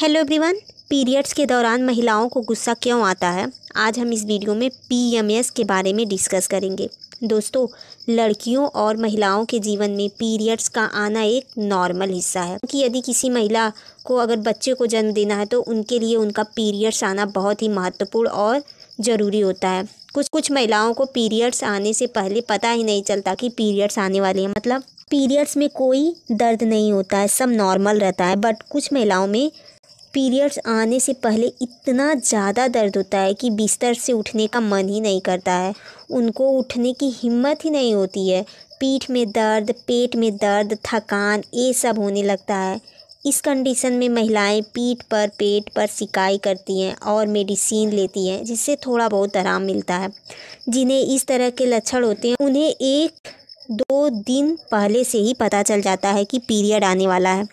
hello everyone periods के दौरान महिलाओं को गुस्सा क्यों आता है आज हम इस वीडियो में पीएमएस के बारे में डिस्कस करेंगे दोस्तों लड़कियों और महिलाओं के जीवन में पीरियड्स का आना एक नॉर्मल हिस्सा है क्योंकि यदि किसी महिला को अगर बच्चे को जन्म देना है तो उनके लिए उनका पीरियड्स आना बहुत ही महत्वपूर्ण और ज़रूरी होता है कुछ कुछ महिलाओं को पीरियड्स आने से पहले पता ही नहीं चलता कि पीरियड्स आने वाले हैं मतलब पीरियड्स में कोई दर्द नहीं होता है सब नॉर्मल रहता है बट कुछ महिलाओं में पीरियड्स आने से पहले इतना ज़्यादा दर्द होता है कि बिस्तर से उठने का मन ही नहीं करता है उनको उठने की हिम्मत ही नहीं होती है पीठ में दर्द पेट में दर्द थकान ये सब होने लगता है इस कंडीशन में महिलाएं पीठ पर पेट पर सिकाई करती हैं और मेडिसिन लेती हैं जिससे थोड़ा बहुत आराम मिलता है जिन्हें इस तरह के लक्षण होते हैं उन्हें एक दो दिन पहले से ही पता चल जाता है कि पीरियड आने वाला है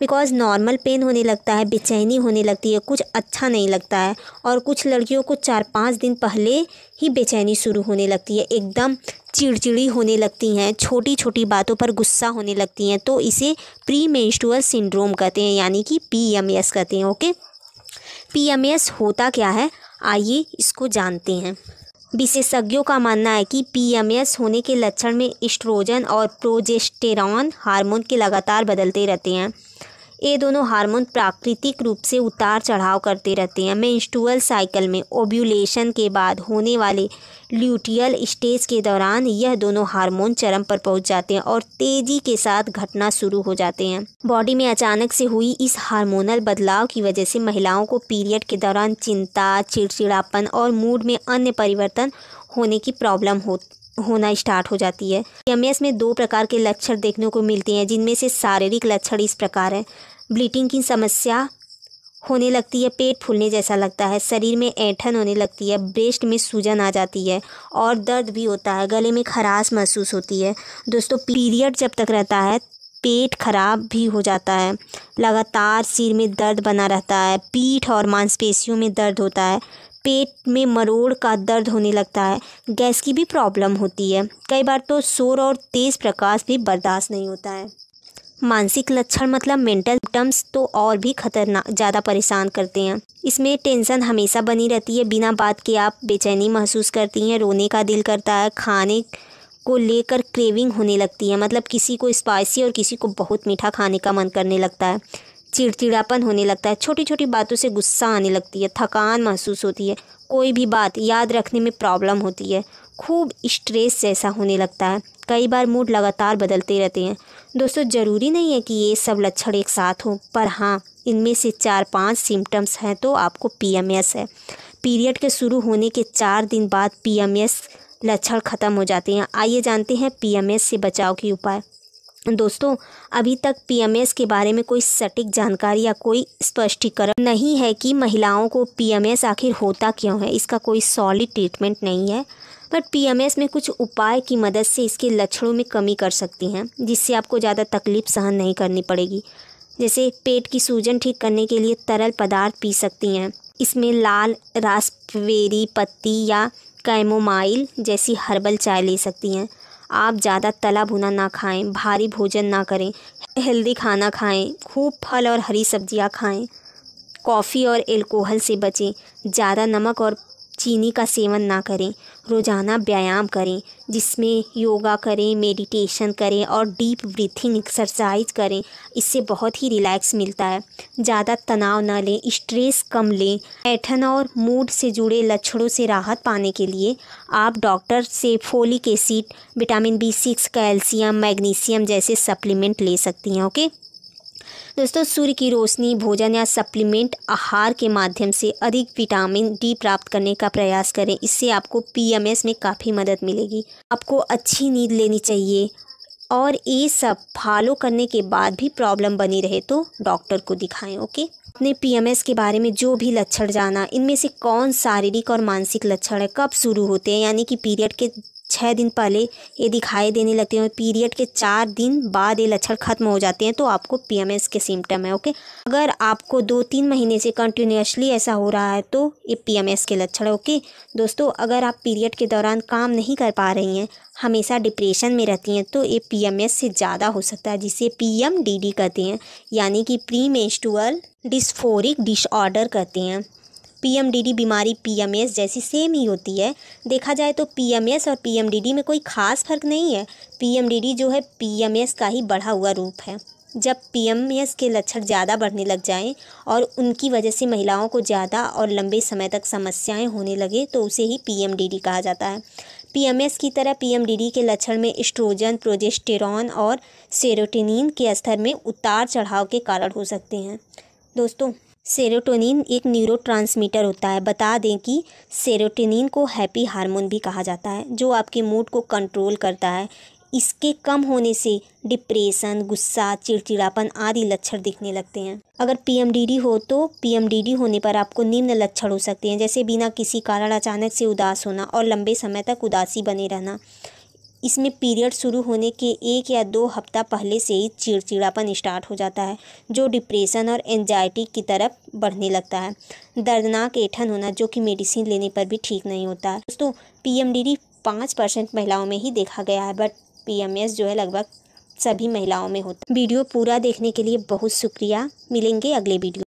बिकॉज़ नॉर्मल पेन होने लगता है बेचैनी होने लगती है कुछ अच्छा नहीं लगता है और कुछ लड़कियों को चार पाँच दिन पहले ही बेचैनी शुरू होने लगती है एकदम चिड़चिड़ी होने लगती हैं छोटी छोटी बातों पर गुस्सा होने लगती हैं तो इसे प्री सिंड्रोम कहते हैं यानी कि पी कहते हैं ओके पी होता क्या है आइए इसको जानते हैं विशेषज्ञों का मानना है कि पीएमएस होने के लक्षण में इस्ट्रोजन और प्रोजेस्टेरॉन हार्मोन के लगातार बदलते रहते हैं ये दोनों हार्मोन प्राकृतिक रूप से उतार चढ़ाव करते रहते हैं मेंस्ट्रुअल साइकिल में ओब्यूलेशन के बाद होने वाले ल्यूटियल स्टेज के दौरान यह दोनों हार्मोन चरम पर पहुंच जाते हैं और तेजी के साथ घटना शुरू हो जाते हैं बॉडी में अचानक से हुई इस हार्मोनल बदलाव की वजह से महिलाओं को पीरियड के दौरान चिंता चिड़चिड़ापन और मूड में अन्य परिवर्तन होने की प्रॉब्लम हो होना स्टार्ट हो जाती है एमएस में दो प्रकार के लक्षण देखने को मिलते हैं जिनमें से शारीरिक लक्षण इस प्रकार है ब्लीटिंग की समस्या होने लगती है पेट फूलने जैसा लगता है शरीर में ऐठन होने लगती है ब्रेस्ट में सूजन आ जाती है और दर्द भी होता है गले में खराश महसूस होती है दोस्तों पीरियड जब तक रहता है पेट खराब भी हो जाता है लगातार सिर में दर्द बना रहता है पीठ और मांसपेशियों में दर्द होता है पेट में मरोड़ का दर्द होने लगता है गैस की भी प्रॉब्लम होती है कई बार तो शोर और तेज़ प्रकाश भी बर्दाश्त नहीं होता है मानसिक लक्षण मतलब मेंटल टर्म्स तो और भी खतरनाक ज़्यादा परेशान करते हैं इसमें टेंशन हमेशा बनी रहती है बिना बात के आप बेचैनी महसूस करती हैं रोने का दिल करता है खाने को लेकर क्रेविंग होने लगती है मतलब किसी को स्पाइसी और किसी को बहुत मीठा खाने का मन करने लगता है चिड़चिड़ापन होने लगता है छोटी छोटी बातों से गुस्सा आने लगती है थकान महसूस होती है कोई भी बात याद रखने में प्रॉब्लम होती है खूब स्ट्रेस जैसा होने लगता है कई बार मूड लगातार बदलते रहते हैं दोस्तों ज़रूरी नहीं है कि ये सब लक्षण एक साथ हों पर हाँ इनमें से चार पांच सिम्टम्स हैं तो आपको पीएमएस है पीरियड के शुरू होने के चार दिन बाद पीएमएस लक्षण ख़त्म हो जाते हैं आइए जानते हैं पीएमएस से बचाव के उपाय दोस्तों अभी तक पीएमएस के बारे में कोई सटीक जानकारी या कोई स्पष्टीकरण नहीं है कि महिलाओं को पीएमएस आखिर होता क्यों है इसका कोई सॉलिड ट्रीटमेंट नहीं है बट पीएमएस में कुछ उपाय की मदद से इसके लक्षणों में कमी कर सकती हैं जिससे आपको ज़्यादा तकलीफ़ सहन नहीं करनी पड़ेगी जैसे पेट की सूजन ठीक करने के लिए तरल पदार्थ पी सकती हैं इसमें लाल रास्पबेरी पत्ती या कैमोमाइल जैसी हर्बल चाय ले सकती हैं आप ज़्यादा तला भुना ना खाएं भारी भोजन ना करें हेल्दी खाना खाएं खूब फल और हरी सब्जियां खाएं कॉफ़ी और एल्कोहल से बचें ज़्यादा नमक और चीनी का सेवन ना करें रोज़ाना व्यायाम करें जिसमें योगा करें मेडिटेशन करें और डीप ब्रीथिंग एक्सरसाइज करें इससे बहुत ही रिलैक्स मिलता है ज़्यादा तनाव ना लें स्ट्रेस कम लें ऐठन और मूड से जुड़े लक्षणों से राहत पाने के लिए आप डॉक्टर से folic acid vitamin B six calcium magnesium जैसे सप्लीमेंट ले सकती हैं ओके दोस्तों सूर्य की रोशनी भोजन या सप्लीमेंट आहार के माध्यम से अधिक विटामिन डी प्राप्त करने का प्रयास करें इससे आपको पीएमएस में काफ़ी मदद मिलेगी आपको अच्छी नींद लेनी चाहिए और ये सब फॉलो करने के बाद भी प्रॉब्लम बनी रहे तो डॉक्टर को दिखाएं ओके अपने पीएमएस के बारे में जो भी लक्षण जाना इनमें से कौन शारीरिक और मानसिक लक्षण है कब शुरू होते हैं यानी कि पीरियड के छः दिन पहले ये दिखाई देने लगते हैं पीरियड के चार दिन बाद ये लक्षण खत्म हो जाते हैं तो आपको पीएमएस के सिम्टम है ओके अगर आपको दो तीन महीने से कंटिन्यूसली ऐसा हो रहा है तो ये पीएमएस के लक्षण है ओके दोस्तों अगर आप पीरियड के दौरान काम नहीं कर पा रही हैं हमेशा डिप्रेशन में रहती हैं तो ये पी से ज़्यादा हो सकता है जिसे पीएमडीडी कहते हैं यानी कि प्री मेस्टूअल डिस्फोरिक डिसऑर्डर कहते हैं पीएमडीडी बीमारी पीएमएस जैसी सेम ही होती है देखा जाए तो पीएमएस और पीएमडीडी में कोई ख़ास फ़र्क नहीं है पीएमडीडी जो है पीएमएस का ही बढ़ा हुआ रूप है जब पीएमएस के लक्षण ज़्यादा बढ़ने लग जाएं और उनकी वजह से महिलाओं को ज़्यादा और लंबे समय तक समस्याएं होने लगे तो उसे ही पीएमडीडी कहा जाता है पीएमएस की तरह पीएमडीडी के लक्षण में एस्ट्रोजन प्रोजेस्टेरॉन और सेरोटिनिन के स्तर में उतार चढ़ाव के कारण हो सकते हैं दोस्तों सेरोटोनिन एक न्यूरोट्रांसमीटर होता है बता दें कि सेरोटोनिन को हैप्पी हार्मोन भी कहा जाता है जो आपके मूड को कंट्रोल करता है इसके कम होने से डिप्रेशन गुस्सा चिड़चिड़ापन आदि लक्षण दिखने लगते हैं अगर पीएमडीडी हो तो पीएमडीडी होने पर आपको निम्न लक्षण हो सकते हैं जैसे बिना किसी कारण अचानक से उदास होना और लंबे समय तक उदासी बने रहना इसमें पीरियड शुरू होने के एक या दो हफ्ता पहले से ही चिड़चिड़ापन स्टार्ट हो जाता है जो डिप्रेशन और एनजाइटी की तरफ बढ़ने लगता है दर्दनाक ऐठन होना जो कि मेडिसिन लेने पर भी ठीक नहीं होता है दोस्तों पी एम डी डी पाँच परसेंट महिलाओं में ही देखा गया है बट पी एम एस जो है लगभग सभी महिलाओं में होता है वीडियो पूरा देखने के लिए बहुत शुक्रिया मिलेंगे अगले वीडियो